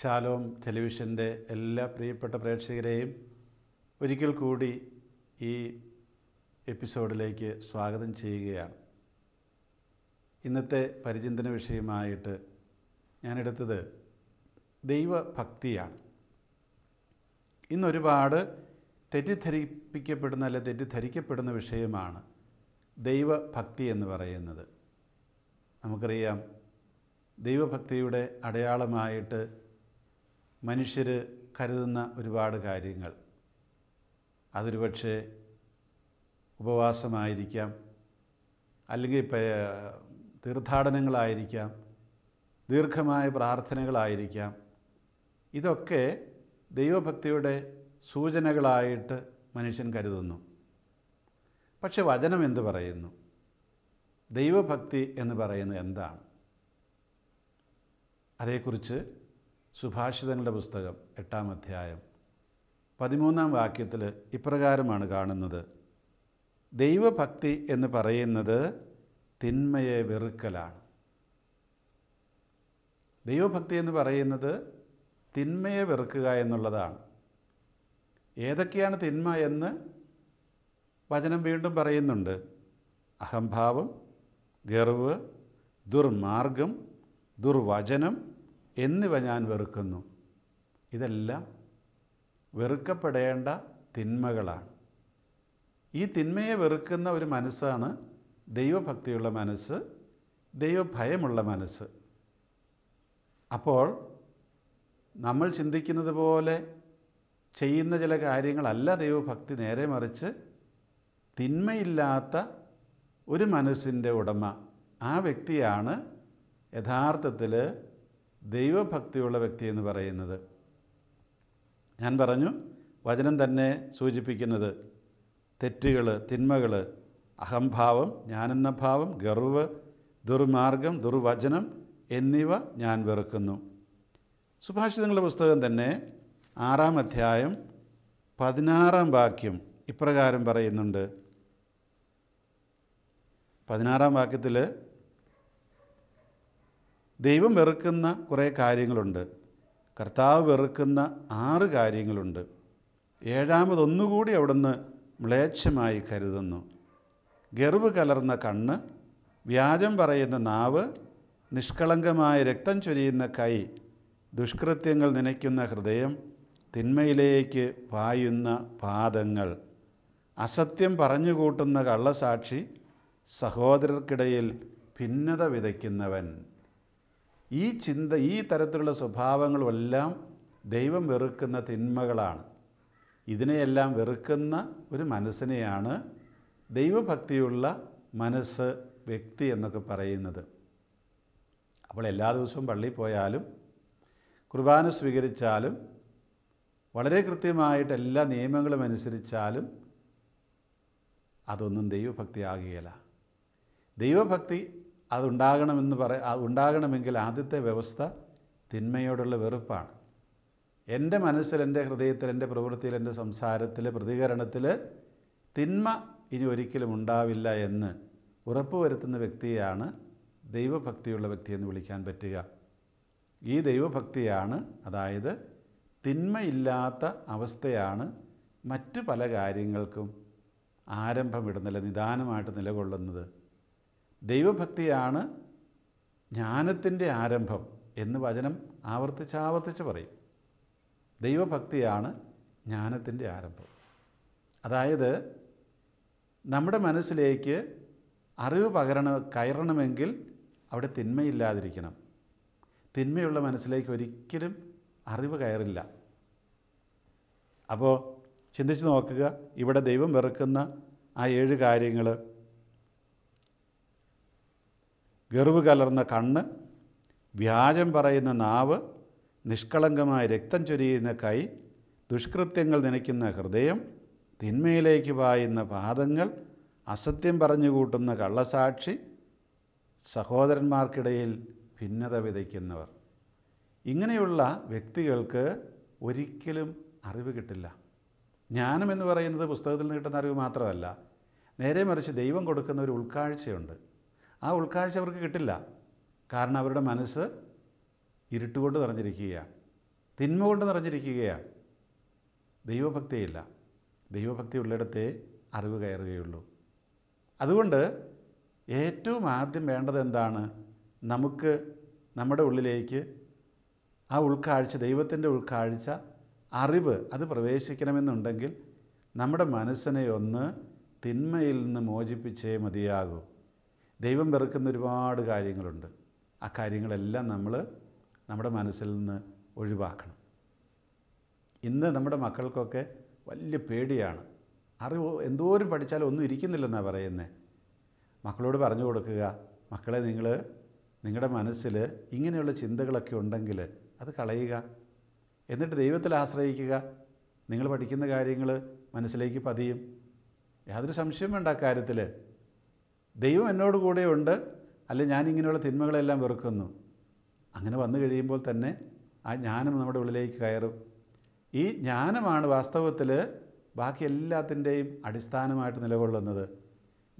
ശാലോം ടെലിവിഷൻ്റെ എല്ലാ പ്രിയപ്പെട്ട പ്രേക്ഷകരെയും ഒരിക്കൽ കൂടി ഈ എപ്പിസോഡിലേക്ക് സ്വാഗതം ചെയ്യുകയാണ് ഇന്നത്തെ പരിചിന്തന വിഷയമായിട്ട് ഞാനെടുത്തത് ദൈവഭക്തിയാണ് ഇന്നൊരുപാട് തെറ്റിദ്ധരിപ്പിക്കപ്പെടുന്ന അല്ലെ തെറ്റിദ്ധരിക്കപ്പെടുന്ന വിഷയമാണ് ദൈവഭക്തി എന്ന് പറയുന്നത് നമുക്കറിയാം ദൈവഭക്തിയുടെ അടയാളമായിട്ട് മനുഷ്യർ കരുതുന്ന ഒരുപാട് കാര്യങ്ങൾ അതൊരു പക്ഷേ ഉപവാസമായിരിക്കാം അല്ലെങ്കിൽ തീർത്ഥാടനങ്ങളായിരിക്കാം ദീർഘമായ പ്രാർത്ഥനകളായിരിക്കാം ഇതൊക്കെ ദൈവഭക്തിയുടെ സൂചനകളായിട്ട് മനുഷ്യൻ കരുതുന്നു പക്ഷെ വചനം എന്ത് പറയുന്നു ദൈവഭക്തി എന്ന് പറയുന്നത് എന്താണ് അതേക്കുറിച്ച് സുഭാഷിതങ്ങളുടെ പുസ്തകം എട്ടാം അധ്യായം പതിമൂന്നാം വാക്യത്തിൽ ഇപ്രകാരമാണ് കാണുന്നത് ദൈവഭക്തി എന്ന് പറയുന്നത് തിന്മയെ വെറുക്കലാണ് ദൈവഭക്തി എന്ന് പറയുന്നത് തിന്മയെ വെറുക്കുക എന്നുള്ളതാണ് ഏതൊക്കെയാണ് തിന്മ എന്ന് വചനം വീണ്ടും പറയുന്നുണ്ട് അഹംഭാവം ഗർവ് ദുർമാർഗം ദുർവചനം എന്നിവ ഞാൻ വെറുക്കുന്നു ഇതെല്ലാം വെറുക്കപ്പെടേണ്ട തിന്മകളാണ് ഈ തിന്മയെ വെറുക്കുന്ന ഒരു മനസ്സാണ് ദൈവഭക്തിയുള്ള മനസ്സ് ദൈവഭയമുള്ള മനസ്സ് അപ്പോൾ നമ്മൾ ചിന്തിക്കുന്നത് പോലെ ചെയ്യുന്ന ചില കാര്യങ്ങളല്ല ദൈവഭക്തി നേരെ മറിച്ച് തിന്മയില്ലാത്ത ഒരു മനസ്സിൻ്റെ ഉടമ ആ വ്യക്തിയാണ് യഥാർത്ഥത്തിൽ ദൈവഭക്തിയുള്ള വ്യക്തി എന്ന് പറയുന്നത് ഞാൻ പറഞ്ഞു വചനം തന്നെ സൂചിപ്പിക്കുന്നത് തെറ്റുകൾ തിന്മകൾ അഹംഭാവം ഞാനെന്ന ഭാവം ഗർവ് ദുർമാർഗം ദുർവചനം എന്നിവ ഞാൻ വെറുക്കുന്നു സുഭാഷിതങ്ങളുടെ പുസ്തകം തന്നെ ആറാം അധ്യായം പതിനാറാം വാക്യം ഇപ്രകാരം പറയുന്നുണ്ട് പതിനാറാം വാക്യത്തിൽ ദൈവം വെറുക്കുന്ന കുറേ കാര്യങ്ങളുണ്ട് കർത്താവ് വെറുക്കുന്ന ആറ് കാര്യങ്ങളുണ്ട് ഏഴാമതൊന്നുകൂടി അവിടുന്ന് മ്ലേച്ഛമായി കരുതുന്നു ഗർവ് കലർന്ന കണ്ണ് വ്യാജം പറയുന്ന നാവ് നിഷ്കളങ്കമായ രക്തം ചൊരിയുന്ന കൈ ദുഷ്കൃത്യങ്ങൾ നനയ്ക്കുന്ന ഹൃദയം തിന്മയിലേക്ക് പായുന്ന പാദങ്ങൾ അസത്യം പറഞ്ഞുകൂട്ടുന്ന കള്ളസാക്ഷി സഹോദരർക്കിടയിൽ ഭിന്നത വിതയ്ക്കുന്നവൻ ഈ ചിന്ത ഈ തരത്തിലുള്ള സ്വഭാവങ്ങളുമെല്ലാം ദൈവം വെറുക്കുന്ന തിന്മകളാണ് ഇതിനെയെല്ലാം വെറുക്കുന്ന ഒരു മനസ്സിനെയാണ് ദൈവഭക്തിയുള്ള മനസ്സ് വ്യക്തി എന്നൊക്കെ പറയുന്നത് അപ്പോൾ എല്ലാ ദിവസവും പള്ളിയിൽ പോയാലും കുർബാന സ്വീകരിച്ചാലും വളരെ കൃത്യമായിട്ട് എല്ലാ നിയമങ്ങളും അനുസരിച്ചാലും അതൊന്നും ദൈവഭക്തി ആകുകയില്ല ദൈവഭക്തി അതുണ്ടാകണമെന്ന് പറ ഉണ്ടാകണമെങ്കിൽ ആദ്യത്തെ വ്യവസ്ഥ തിന്മയോടുള്ള വെറുപ്പാണ് എൻ്റെ മനസ്സിൽ എൻ്റെ ഹൃദയത്തിൽ എൻ്റെ പ്രവൃത്തിയിൽ എൻ്റെ സംസാരത്തിൽ പ്രതികരണത്തിൽ തിന്മ ഇനി ഒരിക്കലും ഉണ്ടാവില്ല എന്ന് ഉറപ്പുവരുത്തുന്ന വ്യക്തിയാണ് ദൈവഭക്തിയുള്ള വ്യക്തിയെന്ന് വിളിക്കാൻ പറ്റുക ഈ ദൈവഭക്തിയാണ് അതായത് തിന്മയില്ലാത്ത അവസ്ഥയാണ് മറ്റ് പല കാര്യങ്ങൾക്കും ആരംഭമിടുന്നില്ല നിദാനമായിട്ട് നിലകൊള്ളുന്നത് ദൈവഭക്തിയാണ് ജ്ഞാനത്തിൻ്റെ ആരംഭം എന്ന് വചനം ആവർത്തിച്ചാവർത്തിച്ച് പറയും ദൈവഭക്തിയാണ് ജ്ഞാനത്തിൻ്റെ ആരംഭം അതായത് നമ്മുടെ മനസ്സിലേക്ക് അറിവ് പകരണ കയറണമെങ്കിൽ അവിടെ തിന്മയില്ലാതിരിക്കണം തിന്മയുള്ള മനസ്സിലേക്ക് ഒരിക്കലും അറിവ് കയറില്ല അപ്പോൾ ചിന്തിച്ച് നോക്കുക ഇവിടെ ദൈവം വെറുക്കുന്ന ആ ഏഴ് കാര്യങ്ങൾ ഗർവ് കലർന്ന കണ്ണ് വ്യാജം പറയുന്ന നാവ് നിഷ്കളങ്കമായ രക്തം ചൊരിയുന്ന കൈ ദുഷ്കൃത്യങ്ങൾ നനയ്ക്കുന്ന ഹൃദയം തിന്മയിലേക്ക് പായുന്ന പാദങ്ങൾ അസത്യം പറഞ്ഞു കൂട്ടുന്ന കള്ളസാക്ഷി സഹോദരന്മാർക്കിടയിൽ ഭിന്നത വിതയ്ക്കുന്നവർ ഇങ്ങനെയുള്ള വ്യക്തികൾക്ക് ഒരിക്കലും അറിവ് കിട്ടില്ല ജ്ഞാനം എന്ന് പറയുന്നത് പുസ്തകത്തിൽ നിന്ന് കിട്ടുന്ന അറിവ് മാത്രമല്ല നേരെ മറിച്ച് ദൈവം കൊടുക്കുന്ന ഒരു ഉൾക്കാഴ്ചയുണ്ട് ആ ഉൾക്കാഴ്ച അവർക്ക് കിട്ടില്ല കാരണം അവരുടെ മനസ്സ് ഇരുട്ടുകൊണ്ട് നിറഞ്ഞിരിക്കുകയാണ് തിന്മ കൊണ്ട് നിറഞ്ഞിരിക്കുകയാണ് ദൈവഭക്തിയില്ല ദൈവഭക്തി ഉള്ളിടത്തെ അറിവ് കയറുകയുള്ളൂ അതുകൊണ്ട് ഏറ്റവും ആദ്യം വേണ്ടത് എന്താണ് നമുക്ക് നമ്മുടെ ഉള്ളിലേക്ക് ആ ഉൾക്കാഴ്ച ദൈവത്തിൻ്റെ ഉൾക്കാഴ്ച അറിവ് അത് പ്രവേശിക്കണമെന്നുണ്ടെങ്കിൽ നമ്മുടെ മനസ്സിനെ ഒന്ന് തിന്മയിൽ നിന്ന് മോചിപ്പിച്ചേ മതിയാകൂ ദൈവം വെറുക്കുന്ന ഒരുപാട് കാര്യങ്ങളുണ്ട് ആ കാര്യങ്ങളെല്ലാം നമ്മൾ നമ്മുടെ മനസ്സിൽ നിന്ന് ഒഴിവാക്കണം ഇന്ന് നമ്മുടെ മക്കൾക്കൊക്കെ വലിയ പേടിയാണ് അറിവ് എന്തോരം പഠിച്ചാലും ഒന്നും ഇരിക്കുന്നില്ലെന്നാണ് പറയുന്നത് മക്കളോട് പറഞ്ഞു കൊടുക്കുക മക്കളെ നിങ്ങൾ നിങ്ങളുടെ മനസ്സിൽ ഇങ്ങനെയുള്ള ചിന്തകളൊക്കെ ഉണ്ടെങ്കിൽ അത് കളയുക എന്നിട്ട് ദൈവത്തിൽ ആശ്രയിക്കുക നിങ്ങൾ പഠിക്കുന്ന കാര്യങ്ങൾ മനസ്സിലേക്ക് പതിയും യാതൊരു സംശയം വേണ്ട കാര്യത്തിൽ ദൈവം എന്നോട് ഉണ്ട് അല്ലെ ഞാനിങ്ങനെയുള്ള തിന്മകളെല്ലാം വെറുക്കുന്നു അങ്ങനെ വന്നു കഴിയുമ്പോൾ തന്നെ ആ ജ്ഞാനം നമ്മുടെ ഉള്ളിലേക്ക് കയറും ഈ ജ്ഞാനമാണ് വാസ്തവത്തിൽ ബാക്കി എല്ലാത്തിൻ്റെയും അടിസ്ഥാനമായിട്ട് നിലകൊള്ളുന്നത്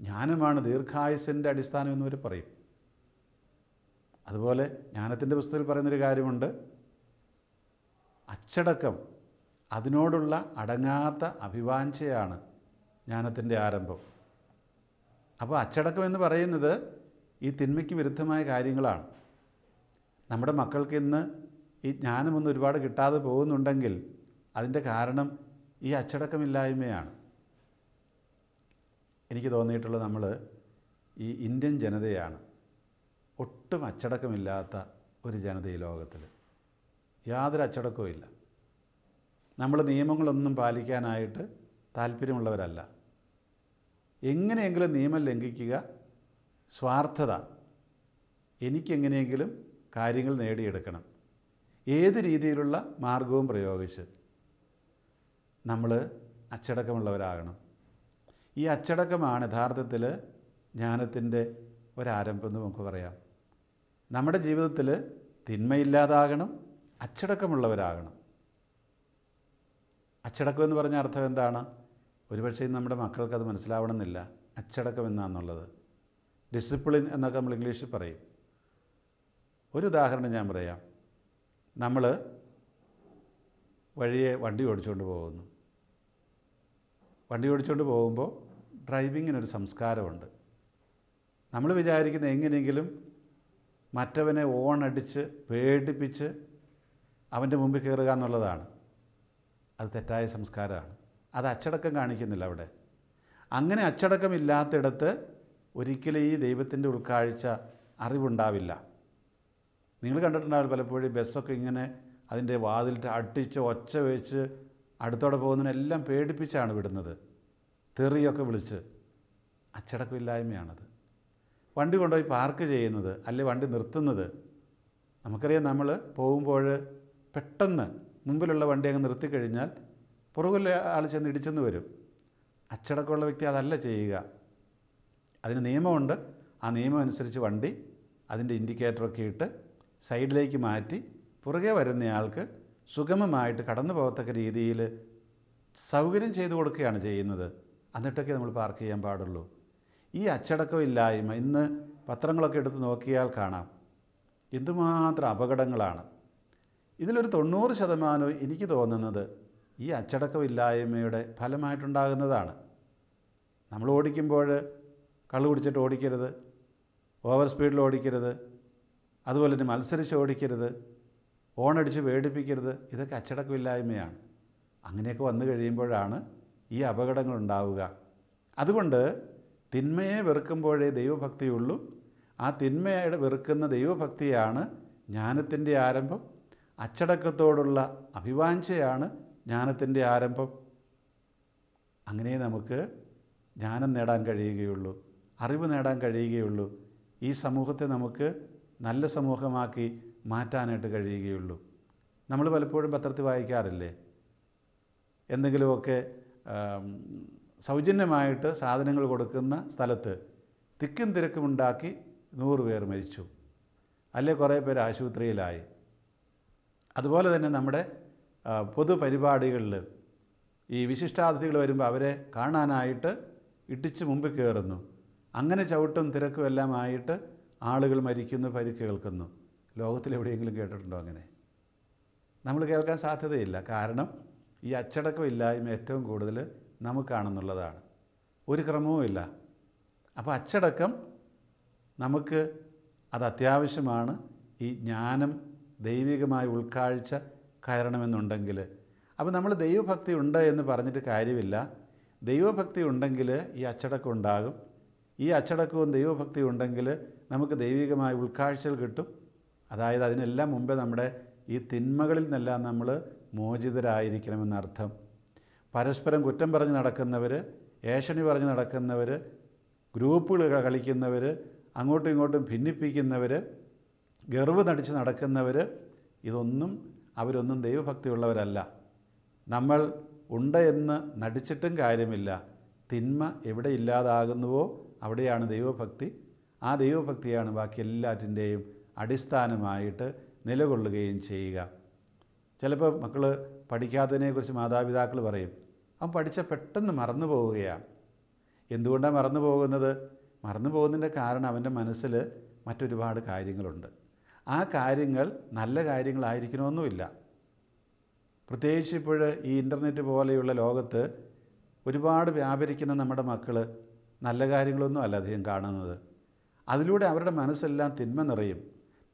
ജ്ഞാനമാണ് ദീർഘായുസിൻ്റെ അടിസ്ഥാനം എന്നിവർ പറയും അതുപോലെ ജ്ഞാനത്തിൻ്റെ പുസ്തകത്തിൽ പറയുന്നൊരു കാര്യമുണ്ട് അച്ചടക്കം അതിനോടുള്ള അടങ്ങാത്ത അഭിവാഞ്ചയാണ് ജ്ഞാനത്തിൻ്റെ ആരംഭം അപ്പോൾ അച്ചടക്കം എന്ന് പറയുന്നത് ഈ തിന്മയ്ക്ക് വിരുദ്ധമായ കാര്യങ്ങളാണ് നമ്മുടെ മക്കൾക്ക് ഇന്ന് ഈ ജ്ഞാനമൊന്നും ഒരുപാട് കിട്ടാതെ പോകുന്നുണ്ടെങ്കിൽ അതിൻ്റെ കാരണം ഈ അച്ചടക്കമില്ലായ്മയാണ് എനിക്ക് തോന്നിയിട്ടുള്ളത് നമ്മൾ ഈ ഇന്ത്യൻ ജനതയാണ് ഒട്ടും അച്ചടക്കമില്ലാത്ത ഒരു ജനത ഈ ലോകത്തിൽ യാതൊരു അച്ചടക്കവും ഇല്ല നമ്മൾ നിയമങ്ങളൊന്നും പാലിക്കാനായിട്ട് താല്പര്യമുള്ളവരല്ല എങ്ങനെയെങ്കിലും നിയമം ലംഘിക്കുക സ്വാർത്ഥത എനിക്കെങ്ങനെയെങ്കിലും കാര്യങ്ങൾ നേടിയെടുക്കണം ഏത് രീതിയിലുള്ള മാർഗവും പ്രയോഗിച്ച് നമ്മൾ അച്ചടക്കമുള്ളവരാകണം ഈ അച്ചടക്കമാണ് യഥാർത്ഥത്തിൽ ജ്ഞാനത്തിൻ്റെ ഒരാരംഭം എന്ന് നമുക്ക് പറയാം നമ്മുടെ ജീവിതത്തിൽ തിന്മയില്ലാതാകണം അച്ചടക്കമുള്ളവരാകണം അച്ചടക്കം എന്ന് പറഞ്ഞ അർത്ഥം എന്താണ് ഒരുപക്ഷേ നമ്മുടെ മക്കൾക്കത് അത് മനസ്സിലാവണമെന്നില്ല അച്ചടക്കം എന്നാണെന്നുള്ളത് ഡിസിപ്ലിൻ എന്നൊക്കെ നമ്മൾ ഇംഗ്ലീഷിൽ പറയും ഒരു ഉദാഹരണം ഞാൻ പറയാം നമ്മൾ വഴിയെ വണ്ടി ഓടിച്ചുകൊണ്ട് പോകുന്നു വണ്ടി ഓടിച്ചുകൊണ്ട് പോകുമ്പോൾ ഡ്രൈവിങ്ങിനൊരു സംസ്കാരമുണ്ട് നമ്മൾ വിചാരിക്കുന്ന എങ്ങനെയെങ്കിലും മറ്റവനെ ഓണടിച്ച് പേടിപ്പിച്ച് അവൻ്റെ മുമ്പിൽ കയറുക എന്നുള്ളതാണ് അത് തെറ്റായ സംസ്കാരമാണ് അത് അച്ചടക്കം കാണിക്കുന്നില്ല അവിടെ അങ്ങനെ അച്ചടക്കമില്ലാത്തിടത്ത് ഒരിക്കലും ഈ ദൈവത്തിൻ്റെ ഉൾക്കാഴ്ച അറിവുണ്ടാവില്ല നിങ്ങൾ കണ്ടിട്ടുണ്ടാവില്ല പലപ്പോഴും ബസ്സൊക്കെ ഇങ്ങനെ അതിൻ്റെ വാതിലിട്ട് അട്ടിച്ച് ഒച്ച വെച്ച് അടുത്തോടെ പോകുന്നതിനെല്ലാം പേടിപ്പിച്ചാണ് വിടുന്നത് തെറിയൊക്കെ വിളിച്ച് അച്ചടക്കമില്ലായ്മയാണത് വണ്ടി കൊണ്ടുപോയി പാർക്ക് ചെയ്യുന്നത് അല്ലെ വണ്ടി നിർത്തുന്നത് നമുക്കറിയാം നമ്മൾ പോകുമ്പോൾ പെട്ടെന്ന് മുമ്പിലുള്ള വണ്ടി അങ്ങ് നിർത്തിക്കഴിഞ്ഞാൽ പുറകിലെ ആൾ ചെന്ന് ഇടിച്ചെന്ന് വരും അച്ചടക്കമുള്ള വ്യക്തി അതല്ല ചെയ്യുക അതിന് നിയമമുണ്ട് ആ നിയമം അനുസരിച്ച് വണ്ടി അതിൻ്റെ ഇൻഡിക്കേറ്ററൊക്കെ ഇട്ട് സൈഡിലേക്ക് മാറ്റി പുറകെ വരുന്നയാൾക്ക് സുഗമമായിട്ട് കടന്നു പോകത്തക്ക രീതിയിൽ സൗകര്യം ചെയ്തു കൊടുക്കുകയാണ് ചെയ്യുന്നത് എന്നിട്ടൊക്കെ നമ്മൾ പാർക്ക് ചെയ്യാൻ പാടുള്ളൂ ഈ അച്ചടക്കമില്ലായ്മ ഇന്ന് പത്രങ്ങളൊക്കെ എടുത്ത് നോക്കിയാൽ കാണാം എന്തുമാത്രം അപകടങ്ങളാണ് ഇതിലൊരു തൊണ്ണൂറ് ശതമാനവും എനിക്ക് തോന്നുന്നത് ഈ അച്ചടക്കമില്ലായ്മയുടെ ഫലമായിട്ടുണ്ടാകുന്നതാണ് നമ്മൾ ഓടിക്കുമ്പോൾ കള്ളു കുടിച്ചിട്ട് ഓടിക്കരുത് ഓവർ സ്പീഡിൽ ഓടിക്കരുത് അതുപോലെ തന്നെ മത്സരിച്ച് ഓടിക്കരുത് ഓണടിച്ച് പേടിപ്പിക്കരുത് ഇതൊക്കെ അച്ചടക്കമില്ലായ്മയാണ് അങ്ങനെയൊക്കെ വന്നു കഴിയുമ്പോഴാണ് ഈ അപകടങ്ങൾ ഉണ്ടാവുക അതുകൊണ്ട് തിന്മയെ വെറുക്കുമ്പോഴേ ദൈവഭക്തിയുള്ളൂ ആ തിന്മയുടെ വെറുക്കുന്ന ദൈവഭക്തിയാണ് ജ്ഞാനത്തിൻ്റെ ആരംഭം അച്ചടക്കത്തോടുള്ള അഭിവാഞ്ചയാണ് ജ്ഞാനത്തിൻ്റെ ആരംഭം അങ്ങനെ നമുക്ക് ജ്ഞാനം നേടാൻ കഴിയുകയുള്ളൂ അറിവ് നേടാൻ കഴിയുകയുള്ളൂ ഈ സമൂഹത്തെ നമുക്ക് നല്ല സമൂഹമാക്കി മാറ്റാനായിട്ട് കഴിയുകയുള്ളൂ നമ്മൾ പലപ്പോഴും പത്രത്തിൽ വായിക്കാറില്ലേ എന്തെങ്കിലുമൊക്കെ സൗജന്യമായിട്ട് സാധനങ്ങൾ കൊടുക്കുന്ന സ്ഥലത്ത് തിക്കും തിരക്കുമുണ്ടാക്കി നൂറ് പേർ മരിച്ചു അല്ലെ കുറേ പേര് ആശുപത്രിയിലായി അതുപോലെ തന്നെ നമ്മുടെ പൊതുപരിപാടികളിൽ ഈ വിശിഷ്ടാതിഥികൾ വരുമ്പോൾ അവരെ കാണാനായിട്ട് ഇടിച്ച് മുമ്പ് കയറുന്നു അങ്ങനെ ചവിട്ടും തിരക്കും എല്ലാം ആയിട്ട് ആളുകൾ മരിക്കുന്നു പരിക്ക് കേൾക്കുന്നു ലോകത്തിൽ എവിടെയെങ്കിലും കേട്ടിട്ടുണ്ടോ അങ്ങനെ നമ്മൾ കേൾക്കാൻ സാധ്യതയില്ല കാരണം ഈ അച്ചടക്കമില്ലായ്മ ഏറ്റവും കൂടുതൽ നമുക്കാണെന്നുള്ളതാണ് ഒരു ക്രമവുമില്ല അപ്പോൾ അച്ചടക്കം നമുക്ക് അത് അത്യാവശ്യമാണ് ഈ ജ്ഞാനം ദൈവികമായി ഉൾക്കാഴ്ച കയറണമെന്നുണ്ടെങ്കിൽ അപ്പോൾ നമ്മൾ ദൈവഭക്തി ഉണ്ട് എന്ന് പറഞ്ഞിട്ട് കാര്യമില്ല ദൈവഭക്തി ഉണ്ടെങ്കിൽ ഈ അച്ചടക്കം ഉണ്ടാകും ഈ അച്ചടക്കവും ദൈവഭക്തി ഉണ്ടെങ്കിൽ നമുക്ക് ദൈവികമായ ഉൾക്കാഴ്ചകൾ കിട്ടും അതായത് അതിനെല്ലാം മുമ്പേ നമ്മുടെ ഈ തിന്മകളിൽ നിന്നെല്ലാം നമ്മൾ മോചിതരായിരിക്കണമെന്നർത്ഥം പരസ്പരം കുറ്റം പറഞ്ഞ് നടക്കുന്നവർ ഏഷണി പറഞ്ഞ് നടക്കുന്നവർ ഗ്രൂപ്പുകൾ കളിക്കുന്നവർ അങ്ങോട്ടും ഇങ്ങോട്ടും ഭിന്നിപ്പിക്കുന്നവർ ഗർവ് നടിച്ച് നടക്കുന്നവർ ഇതൊന്നും അവരൊന്നും ദൈവഭക്തിയുള്ളവരല്ല നമ്മൾ ഉണ്ട് എന്ന് നടിച്ചിട്ടും കാര്യമില്ല തിന്മ എവിടെ ഇല്ലാതാകുന്നുവോ അവിടെയാണ് ദൈവഭക്തി ആ ദൈവഭക്തിയാണ് ബാക്കി എല്ലാറ്റിൻ്റെയും അടിസ്ഥാനമായിട്ട് നിലകൊള്ളുകയും ചെയ്യുക ചിലപ്പോൾ മക്കൾ പഠിക്കാത്തതിനെക്കുറിച്ച് മാതാപിതാക്കൾ പറയും അവൻ പഠിച്ച പെട്ടെന്ന് മറന്നു പോവുകയാണ് എന്തുകൊണ്ടാണ് മറന്നു പോകുന്നത് മറന്നു പോകുന്നതിൻ്റെ കാരണം അവൻ്റെ മനസ്സിൽ മറ്റൊരുപാട് കാര്യങ്ങളുണ്ട് ആ കാര്യങ്ങൾ നല്ല കാര്യങ്ങളായിരിക്കണമെന്നുമില്ല പ്രത്യേകിച്ച് ഇപ്പോൾ ഈ ഇൻ്റർനെറ്റ് പോലെയുള്ള ലോകത്ത് ഒരുപാട് വ്യാപരിക്കുന്ന നമ്മുടെ മക്കൾ നല്ല കാര്യങ്ങളൊന്നും അല്ല അധികം കാണുന്നത് അതിലൂടെ അവരുടെ മനസ്സെല്ലാം തിന്മ നിറയും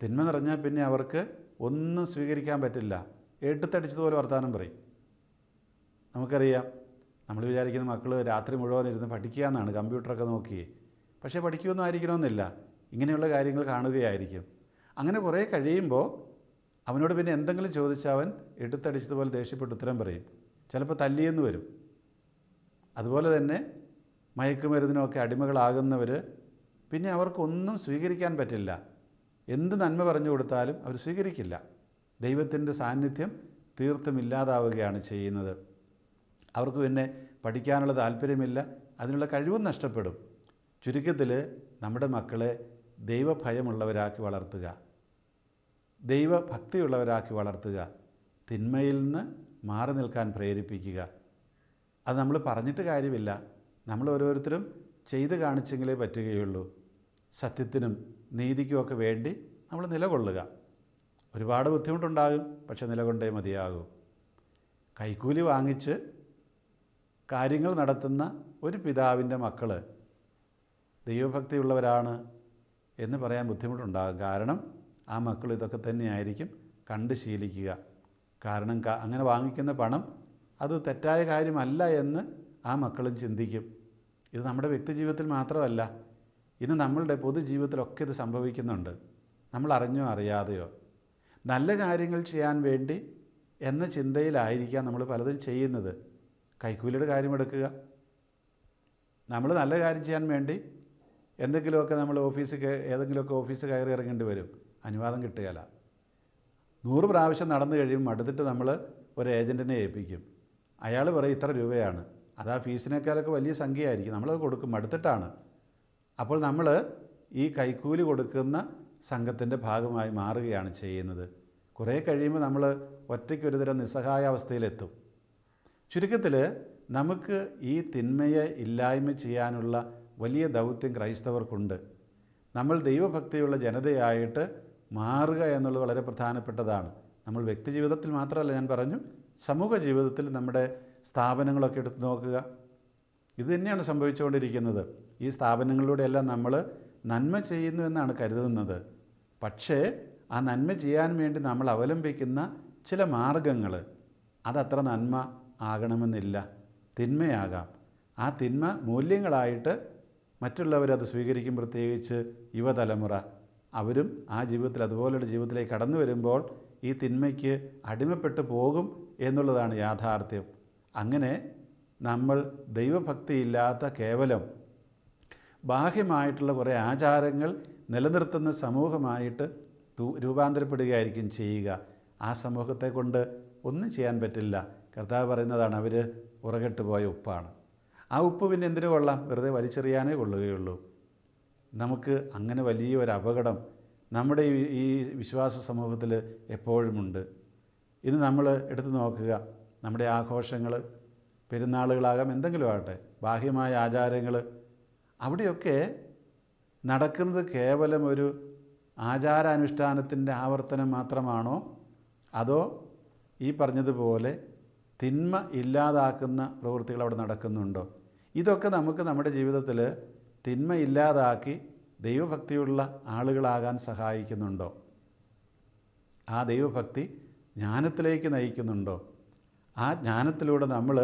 തിന്മ നിറഞ്ഞാൽ പിന്നെ അവർക്ക് ഒന്നും സ്വീകരിക്കാൻ പറ്റില്ല എടുത്തടിച്ചതുപോലെ വർത്തമാനം പറയും നമുക്കറിയാം നമ്മൾ വിചാരിക്കുന്ന മക്കൾ രാത്രി മുഴുവൻ ഇരുന്ന് പഠിക്കുക എന്നാണ് കമ്പ്യൂട്ടറൊക്കെ നോക്കി പക്ഷേ പഠിക്കുമെന്നും ആയിരിക്കണമെന്നില്ല ഇങ്ങനെയുള്ള കാര്യങ്ങൾ കാണുകയായിരിക്കും അങ്ങനെ കുറേ കഴിയുമ്പോൾ അവനോട് പിന്നെ എന്തെങ്കിലും ചോദിച്ചാൽ അവൻ എടുത്തടിച്ചതുപോലെ ദേഷ്യപ്പെട്ട് ഉത്തരം പറയും ചിലപ്പോൾ തല്ലിയെന്ന് വരും അതുപോലെ തന്നെ മയക്കുമരുന്നിനൊക്കെ അടിമകളാകുന്നവർ പിന്നെ അവർക്കൊന്നും സ്വീകരിക്കാൻ പറ്റില്ല എന്ത് നന്മ പറഞ്ഞു കൊടുത്താലും അവർ സ്വീകരിക്കില്ല ദൈവത്തിൻ്റെ സാന്നിധ്യം തീർത്തും ഇല്ലാതാവുകയാണ് ചെയ്യുന്നത് അവർക്ക് പിന്നെ പഠിക്കാനുള്ള താല്പര്യമില്ല അതിനുള്ള കഴിവും നഷ്ടപ്പെടും ചുരുക്കത്തിൽ നമ്മുടെ മക്കളെ ദൈവഭയമുള്ളവരാക്കി വളർത്തുക ദൈവഭക്തിയുള്ളവരാക്കി വളർത്തുക തിന്മയിൽ നിന്ന് മാറി നിൽക്കാൻ പ്രേരിപ്പിക്കുക അത് നമ്മൾ പറഞ്ഞിട്ട് കാര്യമില്ല നമ്മൾ ഓരോരുത്തരും ചെയ്ത് കാണിച്ചെങ്കിലേ പറ്റുകയുള്ളൂ സത്യത്തിനും നീതിക്കുമൊക്കെ വേണ്ടി നമ്മൾ നിലകൊള്ളുക ഒരുപാട് ബുദ്ധിമുട്ടുണ്ടാകും പക്ഷെ നിലകൊണ്ടേ മതിയാകും കൈക്കൂലി വാങ്ങിച്ച് കാര്യങ്ങൾ നടത്തുന്ന ഒരു പിതാവിൻ്റെ മക്കൾ ദൈവഭക്തിയുള്ളവരാണ് എന്ന് പറയാൻ ബുദ്ധിമുട്ടുണ്ടാകും കാരണം ആ മക്കൾ ഇതൊക്കെ തന്നെയായിരിക്കും കണ്ട് ശീലിക്കുക കാരണം അങ്ങനെ വാങ്ങിക്കുന്ന പണം അത് തെറ്റായ കാര്യമല്ല എന്ന് ആ മക്കളും ചിന്തിക്കും ഇത് നമ്മുടെ വ്യക്തി ജീവിതത്തിൽ മാത്രമല്ല ഇന്ന് നമ്മളുടെ പൊതുജീവിതത്തിലൊക്കെ ഇത് സംഭവിക്കുന്നുണ്ട് നമ്മൾ അറിഞ്ഞോ അറിയാതെയോ നല്ല കാര്യങ്ങൾ ചെയ്യാൻ വേണ്ടി എന്ന ചിന്തയിലായിരിക്കാം നമ്മൾ പലതും ചെയ്യുന്നത് കൈക്കൂലിയുടെ കാര്യമെടുക്കുക നമ്മൾ നല്ല കാര്യം ചെയ്യാൻ വേണ്ടി എന്തെങ്കിലുമൊക്കെ നമ്മൾ ഓഫീസ് ഏതെങ്കിലുമൊക്കെ ഓഫീസ് കയറി ഇറങ്ങേണ്ടി വരും അനുവാദം കിട്ടുകയല്ല നൂറ് പ്രാവശ്യം നടന്നു കഴിയും അടുത്തിട്ട് നമ്മൾ ഒരു ഏജൻറ്റിനെ ഏൽപ്പിക്കും അയാൾ പറയും ഇത്ര രൂപയാണ് അത് ആ ഫീസിനേക്കാളൊക്കെ വലിയ സംഖ്യയായിരിക്കും നമ്മളത് കൊടുക്കും അടുത്തിട്ടാണ് അപ്പോൾ നമ്മൾ ഈ കൈക്കൂലി കൊടുക്കുന്ന സംഘത്തിൻ്റെ ഭാഗമായി മാറുകയാണ് ചെയ്യുന്നത് കുറേ കഴിയുമ്പോൾ നമ്മൾ ഒറ്റയ്ക്ക് ഒരുതരം നിസ്സഹായ അവസ്ഥയിലെത്തും ചുരുക്കത്തിൽ നമുക്ക് ഈ തിന്മയെ ഇല്ലായ്മ ചെയ്യാനുള്ള വലിയ ദൗത്യം ക്രൈസ്തവർക്കുണ്ട് നമ്മൾ ദൈവഭക്തിയുള്ള ജനതയായിട്ട് മാറുക എന്നുള്ളത് വളരെ പ്രധാനപ്പെട്ടതാണ് നമ്മൾ വ്യക്തി ജീവിതത്തിൽ മാത്രമല്ല ഞാൻ പറഞ്ഞു സമൂഹ ജീവിതത്തിൽ നമ്മുടെ സ്ഥാപനങ്ങളൊക്കെ എടുത്ത് നോക്കുക ഇത് തന്നെയാണ് സംഭവിച്ചുകൊണ്ടിരിക്കുന്നത് ഈ സ്ഥാപനങ്ങളിലൂടെയെല്ലാം നമ്മൾ നന്മ ചെയ്യുന്നു എന്നാണ് കരുതുന്നത് പക്ഷേ ആ നന്മ ചെയ്യാൻ വേണ്ടി നമ്മൾ അവലംബിക്കുന്ന ചില മാർഗങ്ങൾ അതത്ര നന്മ ആകണമെന്നില്ല തിന്മയാകാം ആ തിന്മ മൂല്യങ്ങളായിട്ട് മറ്റുള്ളവരത് സ്വീകരിക്കും പ്രത്യേകിച്ച് യുവതലമുറ അവരും ആ ജീവിതത്തിൽ അതുപോലൊരു ജീവിതത്തിലേക്ക് കടന്നു വരുമ്പോൾ ഈ തിന്മയ്ക്ക് അടിമപ്പെട്ടു പോകും എന്നുള്ളതാണ് യാഥാർത്ഥ്യം അങ്ങനെ നമ്മൾ ദൈവഭക്തിയില്ലാത്ത കേവലം ബാഹ്യമായിട്ടുള്ള കുറേ ആചാരങ്ങൾ നിലനിർത്തുന്ന സമൂഹമായിട്ട് രൂപാന്തരപ്പെടുകയായിരിക്കും ചെയ്യുക ആ സമൂഹത്തെ കൊണ്ട് ഒന്നും ചെയ്യാൻ പറ്റില്ല കർത്താവ് പറയുന്നതാണ് അവർ ഉറകെട്ട് പോയ ഉപ്പാണ് ആ ഉപ്പ് പിന്നെ എന്തിനു കൊള്ളാം വെറുതെ വലിച്ചെറിയാനേ കൊള്ളുകയുള്ളൂ നമുക്ക് അങ്ങനെ വലിയൊരു അപകടം നമ്മുടെ ഈ വിശ്വാസ സമൂഹത്തിൽ എപ്പോഴുമുണ്ട് ഇത് നമ്മൾ എടുത്തു നോക്കുക നമ്മുടെ ആഘോഷങ്ങൾ പെരുന്നാളുകളാകാം എന്തെങ്കിലും ആകട്ടെ ബാഹ്യമായ ആചാരങ്ങൾ അവിടെയൊക്കെ നടക്കുന്നത് കേവലം ഒരു ആചാരാനുഷ്ഠാനത്തിൻ്റെ ആവർത്തനം മാത്രമാണോ അതോ ഈ പറഞ്ഞതുപോലെ തിന്മ ഇല്ലാതാക്കുന്ന പ്രവൃത്തികൾ അവിടെ നടക്കുന്നുണ്ടോ ഇതൊക്കെ നമുക്ക് നമ്മുടെ ജീവിതത്തിൽ തിന്മ ഇല്ലാതാക്കി ദൈവഭക്തിയുള്ള ആളുകളാകാൻ സഹായിക്കുന്നുണ്ടോ ആ ദൈവഭക്തി ജ്ഞാനത്തിലേക്ക് നയിക്കുന്നുണ്ടോ ആ ജ്ഞാനത്തിലൂടെ നമ്മൾ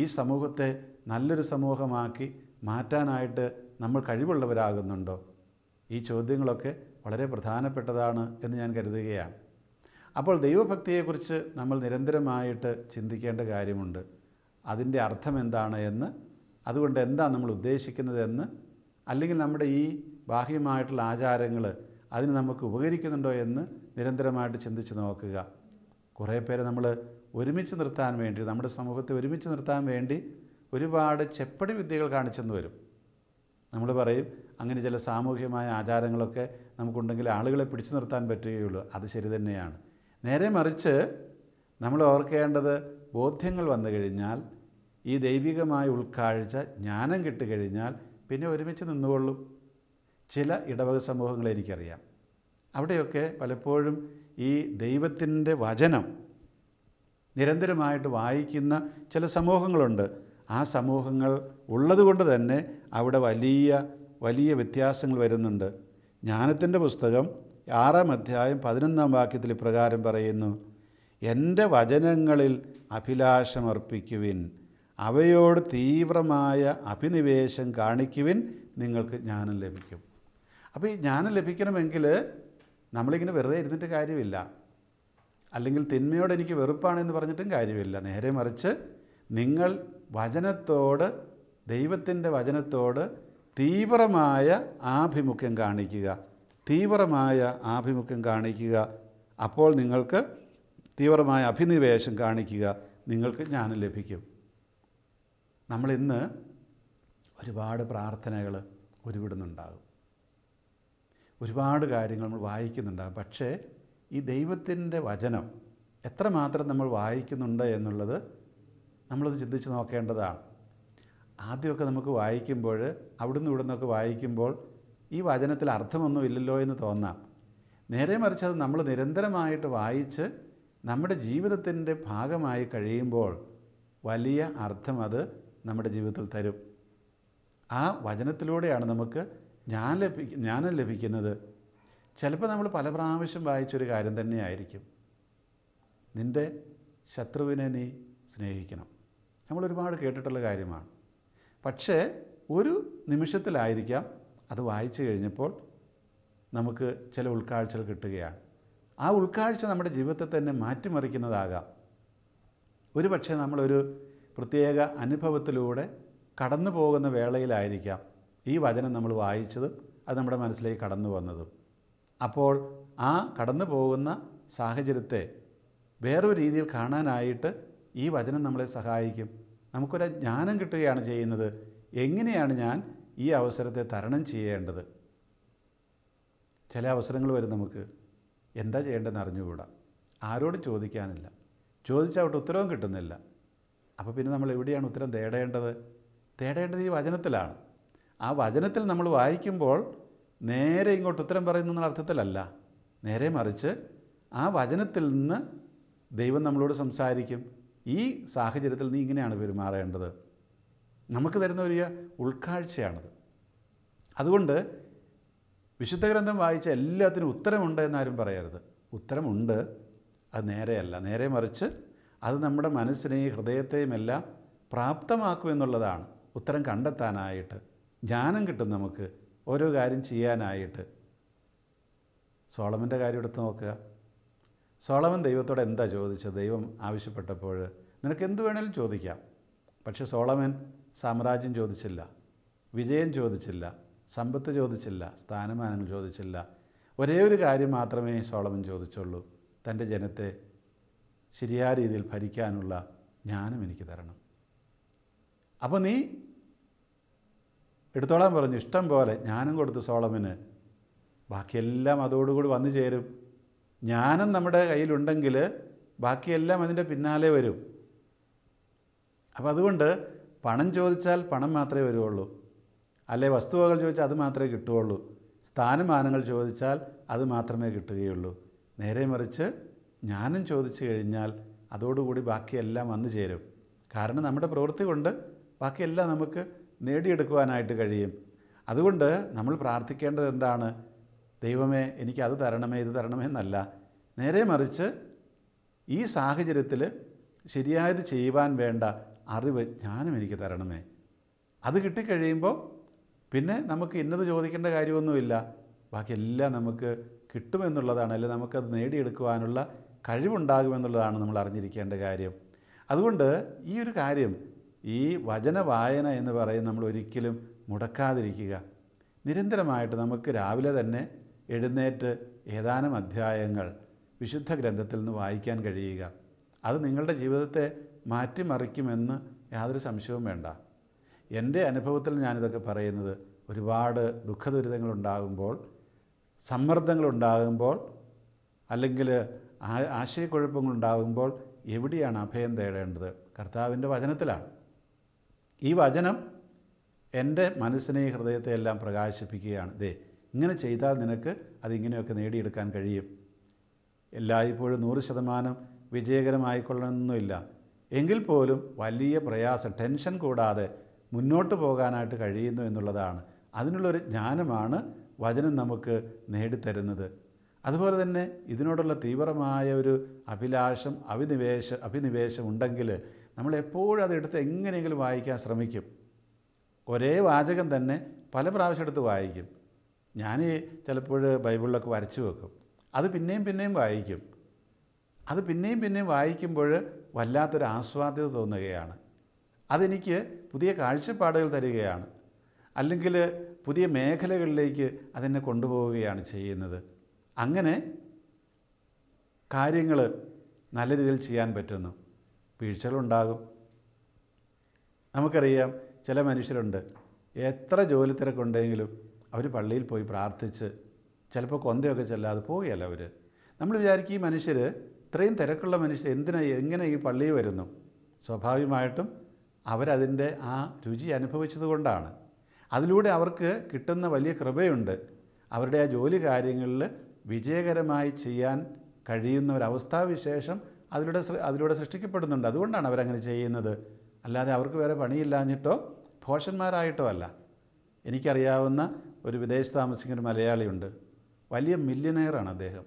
ഈ സമൂഹത്തെ നല്ലൊരു സമൂഹമാക്കി മാറ്റാനായിട്ട് നമ്മൾ കഴിവുള്ളവരാകുന്നുണ്ടോ ഈ ചോദ്യങ്ങളൊക്കെ വളരെ പ്രധാനപ്പെട്ടതാണ് എന്ന് ഞാൻ കരുതുകയാണ് അപ്പോൾ ദൈവഭക്തിയെക്കുറിച്ച് നമ്മൾ നിരന്തരമായിട്ട് ചിന്തിക്കേണ്ട കാര്യമുണ്ട് അതിൻ്റെ അർത്ഥം എന്താണ് എന്ന് അതുകൊണ്ട് എന്താണ് നമ്മൾ ഉദ്ദേശിക്കുന്നതെന്ന് അല്ലെങ്കിൽ നമ്മുടെ ഈ ബാഹ്യമായിട്ടുള്ള ആചാരങ്ങൾ അതിന് നമുക്ക് ഉപകരിക്കുന്നുണ്ടോ എന്ന് നിരന്തരമായിട്ട് ചിന്തിച്ച് നോക്കുക കുറേ പേരെ നമ്മൾ ഒരുമിച്ച് നിർത്താൻ വേണ്ടി നമ്മുടെ സമൂഹത്തെ ഒരുമിച്ച് നിർത്താൻ വേണ്ടി ഒരുപാട് ചെപ്പടി വിദ്യകൾ കാണിച്ചെന്ന് വരും നമ്മൾ പറയും അങ്ങനെ ചില സാമൂഹ്യമായ ആചാരങ്ങളൊക്കെ നമുക്കുണ്ടെങ്കിൽ ആളുകളെ പിടിച്ചു നിർത്താൻ പറ്റുകയുള്ളൂ അത് ശരി തന്നെയാണ് നേരെ മറിച്ച് നമ്മൾ ഓർക്കേണ്ടത് ബോധ്യങ്ങൾ വന്നു കഴിഞ്ഞാൽ ഈ ദൈവികമായ ഉൾക്കാഴ്ച ജ്ഞാനം കിട്ടിക്കഴിഞ്ഞാൽ പിന്നെ ഒരുമിച്ച് നിന്നുകൊള്ളും ചില ഇടവക സമൂഹങ്ങൾ എനിക്കറിയാം അവിടെയൊക്കെ പലപ്പോഴും ഈ ദൈവത്തിൻ്റെ വചനം നിരന്തരമായിട്ട് വായിക്കുന്ന ചില സമൂഹങ്ങളുണ്ട് ആ സമൂഹങ്ങൾ ഉള്ളതുകൊണ്ട് തന്നെ അവിടെ വലിയ വലിയ വ്യത്യാസങ്ങൾ വരുന്നുണ്ട് ജ്ഞാനത്തിൻ്റെ പുസ്തകം ആറാം അധ്യായം പതിനൊന്നാം വാക്യത്തിൽ ഇപ്രകാരം പറയുന്നു എൻ്റെ വചനങ്ങളിൽ അഭിലാഷമർപ്പിക്കുവിൻ അവയോട് തീവ്രമായ അഭിനിവേശം കാണിക്കുവിൻ നിങ്ങൾക്ക് ജ്ഞാനം ലഭിക്കും അപ്പോൾ ഈ ജ്ഞാനം ലഭിക്കണമെങ്കിൽ നമ്മളിങ്ങനെ വെറുതെ ഇരുന്നിട്ട് കാര്യമില്ല അല്ലെങ്കിൽ തിന്മയോട് എനിക്ക് വെറുപ്പാണെന്ന് പറഞ്ഞിട്ടും കാര്യമില്ല നേരെ മറിച്ച് നിങ്ങൾ വചനത്തോട് ദൈവത്തിൻ്റെ വചനത്തോട് തീവ്രമായ ആഭിമുഖ്യം കാണിക്കുക തീവ്രമായ ആഭിമുഖ്യം കാണിക്കുക അപ്പോൾ നിങ്ങൾക്ക് തീവ്രമായ അഭിനിവേശം കാണിക്കുക നിങ്ങൾക്ക് ജ്ഞാനം ലഭിക്കും നമ്മളിന്ന് ഒരുപാട് പ്രാർത്ഥനകൾ ഉരുവിടുന്നുണ്ടാകും ഒരുപാട് കാര്യങ്ങൾ നമ്മൾ വായിക്കുന്നുണ്ടാകും പക്ഷേ ഈ ദൈവത്തിൻ്റെ വചനം എത്രമാത്രം നമ്മൾ വായിക്കുന്നുണ്ട് എന്നുള്ളത് നമ്മളത് ചിന്തിച്ച് നോക്കേണ്ടതാണ് ആദ്യമൊക്കെ നമുക്ക് വായിക്കുമ്പോൾ അവിടുന്ന് ഇവിടെ നിന്നൊക്കെ വായിക്കുമ്പോൾ ഈ വചനത്തിൽ അർത്ഥമൊന്നും ഇല്ലല്ലോ എന്ന് തോന്നാം നേരെ മറിച്ച് അത് നമ്മൾ നിരന്തരമായിട്ട് വായിച്ച് നമ്മുടെ ജീവിതത്തിൻ്റെ ഭാഗമായി കഴിയുമ്പോൾ വലിയ അർത്ഥം അത് നമ്മുടെ ജീവിതത്തിൽ തരും ആ വചനത്തിലൂടെയാണ് നമുക്ക് ഞാൻ ലഭി ജ്ഞാനം ലഭിക്കുന്നത് ചിലപ്പോൾ നമ്മൾ പല പ്രാവശ്യം വായിച്ചൊരു കാര്യം തന്നെയായിരിക്കും നിൻ്റെ ശത്രുവിനെ നീ സ്നേഹിക്കണം നമ്മൾ ഒരുപാട് കേട്ടിട്ടുള്ള കാര്യമാണ് പക്ഷേ ഒരു നിമിഷത്തിലായിരിക്കാം അത് വായിച്ചു കഴിഞ്ഞപ്പോൾ നമുക്ക് ചില ഉൾക്കാഴ്ചകൾ കിട്ടുകയാണ് ആ ഉൾക്കാഴ്ച നമ്മുടെ ജീവിതത്തെ തന്നെ മാറ്റിമറിക്കുന്നതാകാം ഒരു പക്ഷേ നമ്മളൊരു പ്രത്യേക അനുഭവത്തിലൂടെ കടന്നു പോകുന്ന വേളയിലായിരിക്കാം ഈ വചനം നമ്മൾ വായിച്ചതും അത് നമ്മുടെ മനസ്സിലേക്ക് കടന്നു വന്നതും അപ്പോൾ ആ കടന്നു പോകുന്ന സാഹചര്യത്തെ വേറൊരു രീതിയിൽ കാണാനായിട്ട് ഈ വചനം നമ്മളെ സഹായിക്കും നമുക്കൊരു ജ്ഞാനം കിട്ടുകയാണ് ചെയ്യുന്നത് എങ്ങനെയാണ് ഞാൻ ഈ അവസരത്തെ തരണം ചെയ്യേണ്ടത് ചില അവസരങ്ങൾ വരും നമുക്ക് എന്താ ചെയ്യേണ്ടതെന്ന് അറിഞ്ഞുകൂടാ ആരോടും ചോദിക്കാനില്ല ചോദിച്ചാൽ അവിടെ ഉത്തരവും കിട്ടുന്നില്ല അപ്പോൾ പിന്നെ നമ്മൾ എവിടെയാണ് ഉത്തരം തേടേണ്ടത് തേടേണ്ടത് ഈ വചനത്തിലാണ് ആ വചനത്തിൽ നമ്മൾ വായിക്കുമ്പോൾ നേരെ ഇങ്ങോട്ട് ഉത്തരം പറയുന്നു എന്നുള്ള അർത്ഥത്തിലല്ല നേരെ മറിച്ച് ആ വചനത്തിൽ നിന്ന് ദൈവം നമ്മളോട് സംസാരിക്കും ഈ സാഹചര്യത്തിൽ നീ ഇങ്ങനെയാണ് പെരുമാറേണ്ടത് നമുക്ക് തരുന്ന ഒരു ഉൾക്കാഴ്ചയാണത് അതുകൊണ്ട് വിശുദ്ധ ഗ്രന്ഥം വായിച്ച എല്ലാത്തിനും ഉത്തരമുണ്ട് എന്നാരും പറയരുത് ഉത്തരമുണ്ട് അത് നേരെയല്ല നേരെ മറിച്ച് അത് നമ്മുടെ മനസ്സിനെയും ഹൃദയത്തെയും എല്ലാം എന്നുള്ളതാണ് ഉത്തരം കണ്ടെത്താനായിട്ട് ജ്ഞാനം കിട്ടും നമുക്ക് ഓരോ കാര്യം ചെയ്യാനായിട്ട് സോളമിൻ്റെ കാര്യം എടുത്ത് നോക്കുക സോളമൻ ദൈവത്തോട് എന്താ ചോദിച്ചത് ദൈവം ആവശ്യപ്പെട്ടപ്പോൾ നിനക്ക് എന്ത് വേണേലും ചോദിക്കാം പക്ഷെ സോളമൻ സാമ്രാജ്യം ചോദിച്ചില്ല വിജയം ചോദിച്ചില്ല സമ്പത്ത് ചോദിച്ചില്ല സ്ഥാനമാനങ്ങൾ ചോദിച്ചില്ല ഒരേ ഒരു കാര്യം മാത്രമേ സോളമൻ ചോദിച്ചുള്ളൂ തൻ്റെ ജനത്തെ ശരിയായ രീതിയിൽ ഭരിക്കാനുള്ള ജ്ഞാനം എനിക്ക് തരണം അപ്പോൾ നീ എടുത്തോളാൻ പറഞ്ഞു ഇഷ്ടം പോലെ ജ്ഞാനം കൊടുത്ത് സോളമിന് ബാക്കിയെല്ലാം അതോടുകൂടി വന്നു ചേരും ജ്ഞാനം നമ്മുടെ കയ്യിലുണ്ടെങ്കിൽ ബാക്കിയെല്ലാം അതിൻ്റെ പിന്നാലെ വരും അപ്പോൾ അതുകൊണ്ട് പണം ചോദിച്ചാൽ പണം മാത്രമേ വരുള്ളൂ അല്ലെ വസ്തുവകൾ ചോദിച്ചാൽ അത് മാത്രമേ കിട്ടുകയുള്ളൂ സ്ഥാനമാനങ്ങൾ ചോദിച്ചാൽ അത് മാത്രമേ കിട്ടുകയുള്ളൂ നേരെ മറിച്ച് ജ്ഞാനം ചോദിച്ചു കഴിഞ്ഞാൽ അതോടുകൂടി ബാക്കിയെല്ലാം വന്നു ചേരും കാരണം നമ്മുടെ പ്രവൃത്തി കൊണ്ട് ബാക്കിയെല്ലാം നമുക്ക് നേടിയെടുക്കുവാനായിട്ട് കഴിയും അതുകൊണ്ട് നമ്മൾ പ്രാർത്ഥിക്കേണ്ടത് എന്താണ് ദൈവമേ എനിക്ക് അത് തരണമേ ഇത് തരണമേ എന്നല്ല നേരെ മറിച്ച് ഈ സാഹചര്യത്തിൽ ശരിയായത് ചെയ്യുവാൻ വേണ്ട അറിവ് ജ്ഞാനം എനിക്ക് തരണമേ അത് കിട്ടിക്കഴിയുമ്പോൾ പിന്നെ നമുക്ക് ഇന്നത് ചോദിക്കേണ്ട കാര്യമൊന്നുമില്ല ബാക്കിയെല്ലാം നമുക്ക് കിട്ടുമെന്നുള്ളതാണ് അല്ലെങ്കിൽ നമുക്കത് നേടിയെടുക്കുവാനുള്ള കഴിവുണ്ടാകുമെന്നുള്ളതാണ് നമ്മൾ അറിഞ്ഞിരിക്കേണ്ട കാര്യം അതുകൊണ്ട് ഈ ഒരു കാര്യം ഈ വചന വായന എന്ന് പറയും നമ്മൾ ഒരിക്കലും മുടക്കാതിരിക്കുക നിരന്തരമായിട്ട് നമുക്ക് രാവിലെ തന്നെ എഴുന്നേറ്റ് ഏതാനും അധ്യായങ്ങൾ വിശുദ്ധ ഗ്രന്ഥത്തിൽ നിന്ന് വായിക്കാൻ കഴിയുക അത് നിങ്ങളുടെ ജീവിതത്തെ മാറ്റിമറിക്കുമെന്ന് യാതൊരു സംശയവും വേണ്ട എൻ്റെ അനുഭവത്തിൽ ഞാനിതൊക്കെ പറയുന്നത് ഒരുപാട് ഉണ്ടാകുമ്പോൾ സമ്മർദ്ദങ്ങൾ ഉണ്ടാകുമ്പോൾ അല്ലെങ്കിൽ ആശയക്കുഴപ്പങ്ങളുണ്ടാകുമ്പോൾ എവിടെയാണ് അഭയം തേടേണ്ടത് കർത്താവിൻ്റെ വചനത്തിലാണ് ഈ വചനം എൻ്റെ മനസ്സിനെയും ഹൃദയത്തെയെല്ലാം പ്രകാശിപ്പിക്കുകയാണ് ദേ ഇങ്ങനെ ചെയ്താൽ നിനക്ക് അതിങ്ങനെയൊക്കെ നേടിയെടുക്കാൻ കഴിയും എല്ലായ്പ്പോഴും നൂറ് ശതമാനം വിജയകരമായിക്കൊള്ളണമെന്നൊന്നുമില്ല എങ്കിൽ പോലും വലിയ പ്രയാസം ടെൻഷൻ കൂടാതെ മുന്നോട്ട് പോകാനായിട്ട് കഴിയുന്നു എന്നുള്ളതാണ് അതിനുള്ളൊരു ജ്ഞാനമാണ് വചനം നമുക്ക് നേടിത്തരുന്നത് അതുപോലെ തന്നെ ഇതിനോടുള്ള തീവ്രമായ ഒരു അഭിലാഷം അഭിനിവേശ അഭിനിവേശം ഉണ്ടെങ്കിൽ നമ്മൾ എപ്പോഴും അതെടുത്ത് എങ്ങനെയെങ്കിലും വായിക്കാൻ ശ്രമിക്കും ഒരേ വാചകം തന്നെ പല പ്രാവശ്യം എടുത്ത് വായിക്കും ഞാൻ ചിലപ്പോൾ ബൈബിളിലൊക്കെ വരച്ചു വെക്കും അത് പിന്നെയും പിന്നെയും വായിക്കും അത് പിന്നെയും പിന്നെയും വായിക്കുമ്പോൾ വല്ലാത്തൊരു ആസ്വാദ്യത തോന്നുകയാണ് അതെനിക്ക് പുതിയ കാഴ്ചപ്പാടുകൾ തരികയാണ് അല്ലെങ്കിൽ പുതിയ മേഖലകളിലേക്ക് അതിനെ കൊണ്ടുപോവുകയാണ് ചെയ്യുന്നത് അങ്ങനെ കാര്യങ്ങൾ നല്ല രീതിയിൽ ചെയ്യാൻ പറ്റുന്നു വീഴ്ചകളുണ്ടാകും നമുക്കറിയാം ചില മനുഷ്യരുണ്ട് എത്ര ജോലി തിരക്കുണ്ടെങ്കിലും അവർ പള്ളിയിൽ പോയി പ്രാർത്ഥിച്ച് ചിലപ്പോൾ കൊന്തയൊക്കെ ചെല്ലാതെ പോവുകയല്ല അവർ നമ്മൾ വിചാരിക്കും ഈ മനുഷ്യർ ഇത്രയും തിരക്കുള്ള മനുഷ്യർ എന്തിനാ എങ്ങനെ ഈ പള്ളിയിൽ വരുന്നു സ്വാഭാവികമായിട്ടും അവരതിൻ്റെ ആ രുചി അനുഭവിച്ചത് കൊണ്ടാണ് അതിലൂടെ അവർക്ക് കിട്ടുന്ന വലിയ കൃപയുണ്ട് അവരുടെ ആ ജോലി കാര്യങ്ങളിൽ വിജയകരമായി ചെയ്യാൻ കഴിയുന്ന ഒരു അവസ്ഥാവിശേഷം അതിലൂടെ അതിലൂടെ സൃഷ്ടിക്കപ്പെടുന്നുണ്ട് അതുകൊണ്ടാണ് അവരങ്ങനെ ചെയ്യുന്നത് അല്ലാതെ അവർക്ക് വേറെ പണിയില്ലാഞ്ഞിട്ടോ ഭോഷന്മാരായിട്ടോ അല്ല എനിക്കറിയാവുന്ന ഒരു വിദേശ താമസിക്കുന്ന ഒരു മലയാളിയുണ്ട് വലിയ മില്യനെയറാണ് അദ്ദേഹം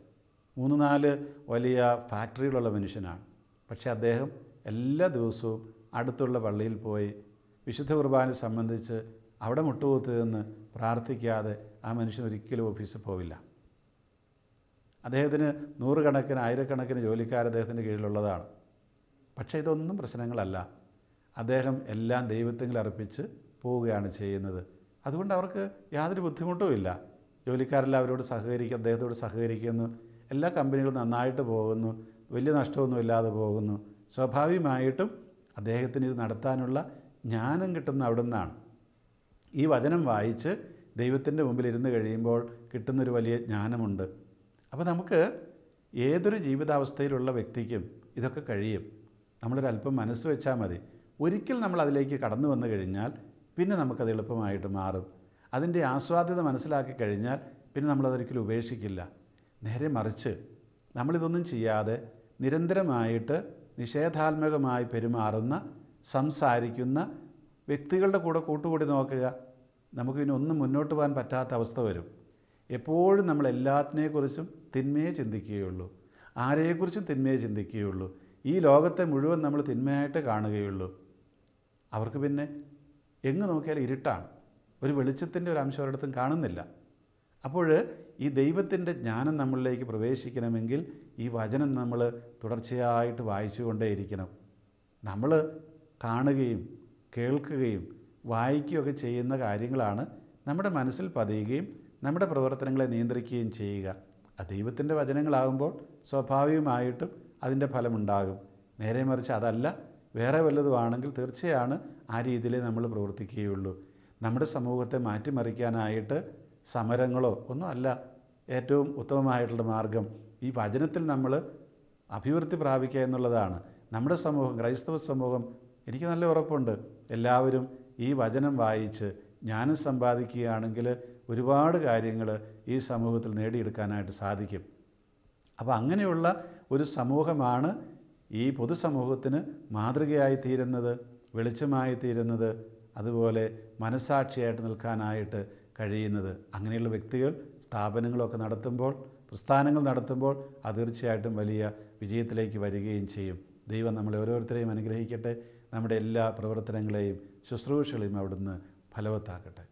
മൂന്ന് നാല് വലിയ ഫാക്ടറികളുള്ള മനുഷ്യനാണ് പക്ഷേ അദ്ദേഹം എല്ലാ ദിവസവും അടുത്തുള്ള പള്ളിയിൽ പോയി വിശുദ്ധ കുർബാനെ സംബന്ധിച്ച് അവിടെ മുട്ടുകൂത്ത് നിന്ന് പ്രാർത്ഥിക്കാതെ ആ മനുഷ്യൻ ഒരിക്കലും ഓഫീസിൽ പോവില്ല അദ്ദേഹത്തിന് നൂറുകണക്കിന് ആയിരക്കണക്കിന് ജോലിക്കാർ അദ്ദേഹത്തിൻ്റെ കീഴിലുള്ളതാണ് പക്ഷേ ഇതൊന്നും പ്രശ്നങ്ങളല്ല അദ്ദേഹം എല്ലാം ദൈവത്തെങ്കിൽ അർപ്പിച്ച് പോവുകയാണ് ചെയ്യുന്നത് അതുകൊണ്ട് അവർക്ക് യാതൊരു ഇല്ല ജോലിക്കാരെല്ലാം അവരോട് സഹകരിക്കുക അദ്ദേഹത്തോട് സഹകരിക്കുന്നു എല്ലാ കമ്പനികളും നന്നായിട്ട് പോകുന്നു വലിയ നഷ്ടമൊന്നും ഇല്ലാതെ പോകുന്നു സ്വാഭാവികമായിട്ടും അദ്ദേഹത്തിന് ഇത് നടത്താനുള്ള ജ്ഞാനം കിട്ടുന്ന അവിടെ നിന്നാണ് ഈ വചനം വായിച്ച് ദൈവത്തിൻ്റെ മുമ്പിൽ ഇരുന്ന് കഴിയുമ്പോൾ കിട്ടുന്നൊരു വലിയ ജ്ഞാനമുണ്ട് അപ്പോൾ നമുക്ക് ഏതൊരു ജീവിതാവസ്ഥയിലുള്ള വ്യക്തിക്കും ഇതൊക്കെ കഴിയും നമ്മളൊരല്പം മനസ്സ് വെച്ചാൽ മതി ഒരിക്കൽ നമ്മൾ അതിലേക്ക് കടന്നു വന്നു കഴിഞ്ഞാൽ പിന്നെ നമുക്കത് എളുപ്പമായിട്ട് മാറും അതിൻ്റെ ആസ്വാദ്യത മനസ്സിലാക്കി കഴിഞ്ഞാൽ പിന്നെ നമ്മളതൊരിക്കലും ഉപേക്ഷിക്കില്ല നേരെ മറിച്ച് നമ്മളിതൊന്നും ചെയ്യാതെ നിരന്തരമായിട്ട് നിഷേധാത്മകമായി പെരുമാറുന്ന സംസാരിക്കുന്ന വ്യക്തികളുടെ കൂടെ കൂട്ടുകൂടി നോക്കുക നമുക്ക് പിന്നെ ഒന്നും മുന്നോട്ട് പോകാൻ പറ്റാത്ത അവസ്ഥ വരും എപ്പോഴും നമ്മൾ എല്ലാത്തിനെക്കുറിച്ചും തിന്മയെ ചിന്തിക്കുകയുള്ളൂ ആരെക്കുറിച്ചും തിന്മയെ ചിന്തിക്കുകയുള്ളൂ ഈ ലോകത്തെ മുഴുവൻ നമ്മൾ തിന്മയായിട്ട് കാണുകയുള്ളൂ അവർക്ക് പിന്നെ എങ്ങ് നോക്കിയാലും ഇരുട്ടാണ് ഒരു വെളിച്ചത്തിൻ്റെ ഒരു അംശം ഒരിടത്തും കാണുന്നില്ല അപ്പോൾ ഈ ദൈവത്തിൻ്റെ ജ്ഞാനം നമ്മളിലേക്ക് പ്രവേശിക്കണമെങ്കിൽ ഈ വചനം നമ്മൾ തുടർച്ചയായിട്ട് വായിച്ചുകൊണ്ടേയിരിക്കണം നമ്മൾ കാണുകയും കേൾക്കുകയും വായിക്കുകയൊക്കെ ചെയ്യുന്ന കാര്യങ്ങളാണ് നമ്മുടെ മനസ്സിൽ പതിയുകയും നമ്മുടെ പ്രവർത്തനങ്ങളെ നിയന്ത്രിക്കുകയും ചെയ്യുക ആ ദൈവത്തിൻ്റെ വചനങ്ങളാകുമ്പോൾ സ്വാഭാവികമായിട്ടും അതിൻ്റെ ഫലമുണ്ടാകും നേരെ മറിച്ച് അതല്ല വേറെ വല്ലതുമാണെങ്കിൽ തീർച്ചയാണ് ആ രീതിയിലേ നമ്മൾ പ്രവർത്തിക്കുകയുള്ളൂ നമ്മുടെ സമൂഹത്തെ മാറ്റിമറിക്കാനായിട്ട് സമരങ്ങളോ ഒന്നുമല്ല ഏറ്റവും ഉത്തമമായിട്ടുള്ള മാർഗം ഈ വചനത്തിൽ നമ്മൾ അഭിവൃദ്ധി പ്രാപിക്കുക എന്നുള്ളതാണ് നമ്മുടെ സമൂഹം ക്രൈസ്തവ സമൂഹം എനിക്ക് നല്ല ഉറപ്പുണ്ട് എല്ലാവരും ഈ വചനം വായിച്ച് ജ്ഞാനം സമ്പാദിക്കുകയാണെങ്കിൽ ഒരുപാട് കാര്യങ്ങൾ ഈ സമൂഹത്തിൽ നേടിയെടുക്കാനായിട്ട് സാധിക്കും അപ്പോൾ അങ്ങനെയുള്ള ഒരു സമൂഹമാണ് ഈ പൊതുസമൂഹത്തിന് മാതൃകയായി തീരുന്നത് വെളിച്ചമായി തീരുന്നത് അതുപോലെ മനസാക്ഷിയായിട്ട് നിൽക്കാനായിട്ട് കഴിയുന്നത് അങ്ങനെയുള്ള വ്യക്തികൾ സ്ഥാപനങ്ങളൊക്കെ നടത്തുമ്പോൾ പ്രസ്ഥാനങ്ങൾ നടത്തുമ്പോൾ അത് തീർച്ചയായിട്ടും വലിയ വിജയത്തിലേക്ക് വരികയും ചെയ്യും ദൈവം നമ്മളെ ഓരോരുത്തരെയും അനുഗ്രഹിക്കട്ടെ നമ്മുടെ എല്ലാ പ്രവർത്തനങ്ങളെയും ശുശ്രൂഷകളെയും അവിടുന്ന് ഫലവത്താക്കട്ടെ